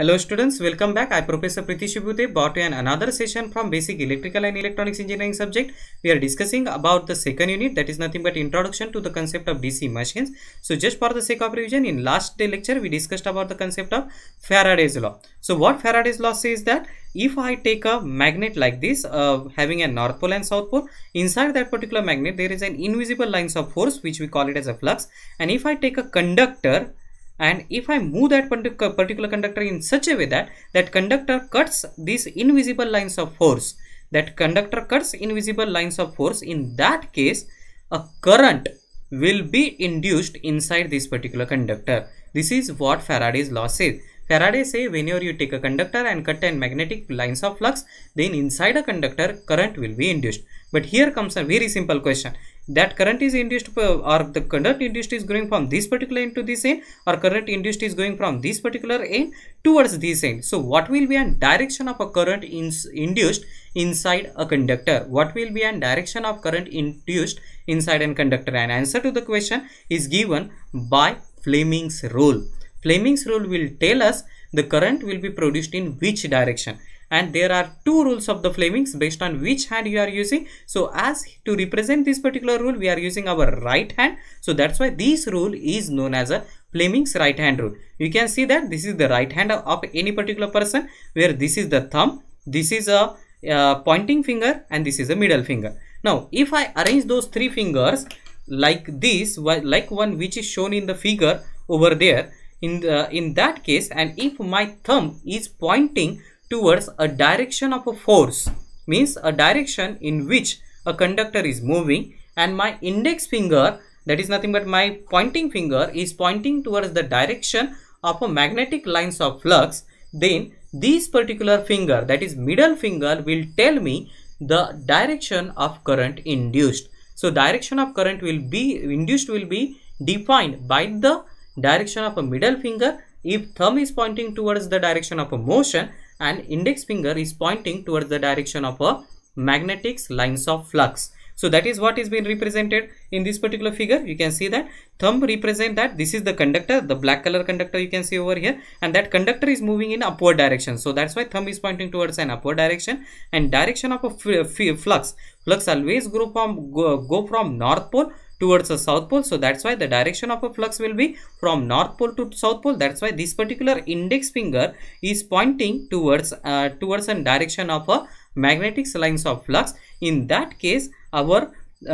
Hello students, welcome back. I Professor Pritish Vibhudev brought you another session from Basic Electrical and Electronics Engineering subject. We are discussing about the second unit that is nothing but introduction to the concept of DC machines. So just for the sake of revision, in last day lecture we discussed about the concept of Faraday's law. So what Faraday's law says that if I take a magnet like this uh, having a north pole and south pole inside that particular magnet there is an invisible lines of force which we call it as a flux and if I take a conductor and if I move that particular conductor in such a way that that conductor cuts these invisible lines of force that conductor cuts invisible lines of force in that case a current will be induced inside this particular conductor. This is what Faraday's law says. Faraday say whenever you take a conductor and cut in magnetic lines of flux then inside a conductor current will be induced. But here comes a very simple question that current is induced or the current induced is going from this particular end to this end or current induced is going from this particular end towards this end. So what will be a direction of a current in, induced inside a conductor? What will be a direction of current induced inside a conductor? And answer to the question is given by Fleming's rule. Fleming's rule will tell us the current will be produced in which direction and there are two rules of the Flemings based on which hand you are using. So as to represent this particular rule we are using our right hand. So that's why this rule is known as a Fleming's right hand rule. You can see that this is the right hand of any particular person where this is the thumb, this is a uh, pointing finger and this is a middle finger. Now if I arrange those three fingers like this like one which is shown in the figure over there in the, in that case and if my thumb is pointing towards a direction of a force means a direction in which a conductor is moving and my index finger that is nothing but my pointing finger is pointing towards the direction of a magnetic lines of flux then this particular finger that is middle finger will tell me the direction of current induced. So direction of current will be induced will be defined by the direction of a middle finger. If thumb is pointing towards the direction of a motion and index finger is pointing towards the direction of a magnetic lines of flux. So that is what is being represented in this particular figure. You can see that thumb represent that this is the conductor, the black color conductor you can see over here and that conductor is moving in upward direction. So that's why thumb is pointing towards an upward direction and direction of a flux. Flux always go from, go, go from north pole towards the south pole so that's why the direction of a flux will be from north pole to south pole that's why this particular index finger is pointing towards uh, towards a direction of a magnetic lines of flux in that case our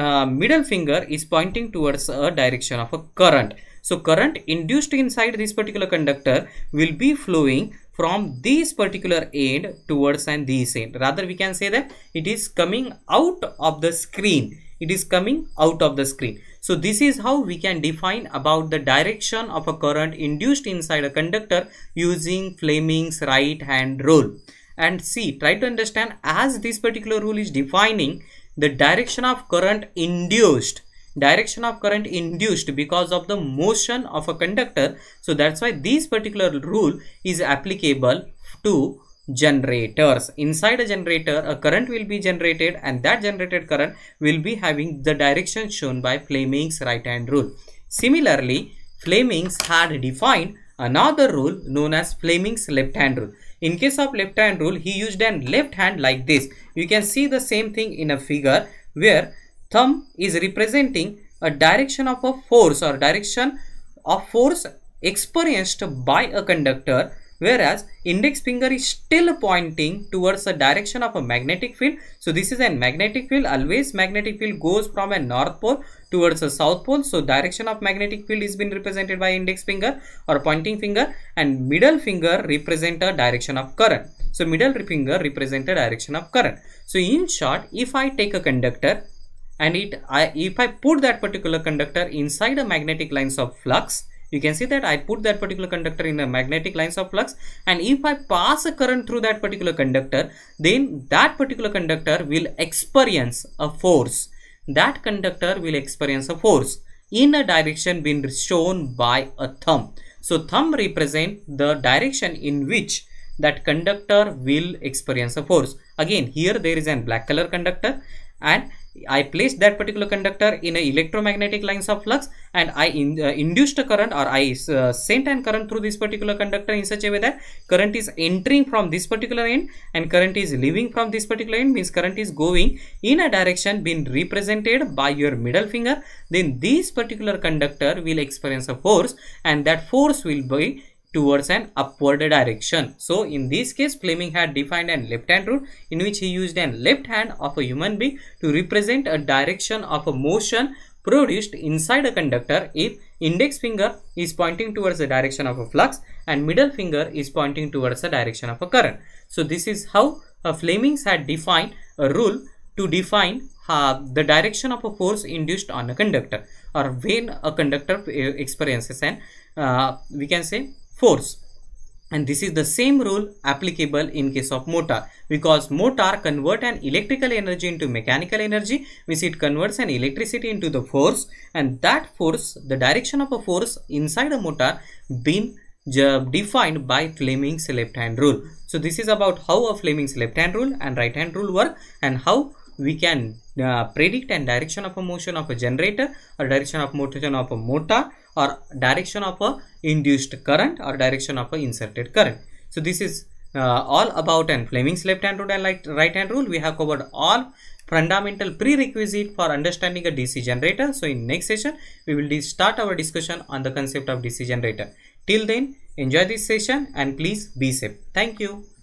uh, middle finger is pointing towards a direction of a current so current induced inside this particular conductor will be flowing from this particular end towards and this end rather we can say that it is coming out of the screen it is coming out of the screen. So this is how we can define about the direction of a current induced inside a conductor using Fleming's right hand rule. And see, try to understand as this particular rule is defining the direction of current induced direction of current induced because of the motion of a conductor. So that's why this particular rule is applicable to generators inside a generator a current will be generated and that generated current will be having the direction shown by Fleming's right hand rule similarly Fleming's had defined another rule known as Fleming's left hand rule in case of left hand rule he used an left hand like this you can see the same thing in a figure where thumb is representing a direction of a force or direction of force experienced by a conductor whereas index finger is still pointing towards the direction of a magnetic field so this is a magnetic field always magnetic field goes from a north pole towards a south pole so direction of magnetic field is been represented by index finger or pointing finger and middle finger represent a direction of current so middle finger represent a direction of current so in short if i take a conductor and it I, if i put that particular conductor inside a magnetic lines of flux you can see that I put that particular conductor in the magnetic lines of flux and if I pass a current through that particular conductor then that particular conductor will experience a force that conductor will experience a force in a direction being shown by a thumb. So thumb represent the direction in which that conductor will experience a force. Again here there is a black color conductor and I placed that particular conductor in a electromagnetic lines of flux and I in, uh, induced a current or I uh, sent an current through this particular conductor in such a way that current is entering from this particular end and current is leaving from this particular end means current is going in a direction being represented by your middle finger then this particular conductor will experience a force and that force will be towards an upward direction. So in this case Fleming had defined an left hand rule in which he used an left hand of a human being to represent a direction of a motion produced inside a conductor if index finger is pointing towards the direction of a flux and middle finger is pointing towards the direction of a current. So this is how uh, Fleming's had defined a rule to define uh, the direction of a force induced on a conductor or when a conductor uh, experiences an uh, we can say force and this is the same rule applicable in case of motor because motor convert an electrical energy into mechanical energy means it converts an electricity into the force and that force the direction of a force inside a motor been uh, defined by Fleming's left hand rule so this is about how a Fleming's left hand rule and right hand rule work and how we can uh, predict and direction of a motion of a generator or direction of motion of a motor or direction of a induced current or direction of a inserted current. So this is uh, all about and Fleming's left hand rule and right, right hand rule. We have covered all fundamental prerequisite for understanding a DC generator. So in next session, we will start our discussion on the concept of DC generator. Till then, enjoy this session and please be safe. Thank you.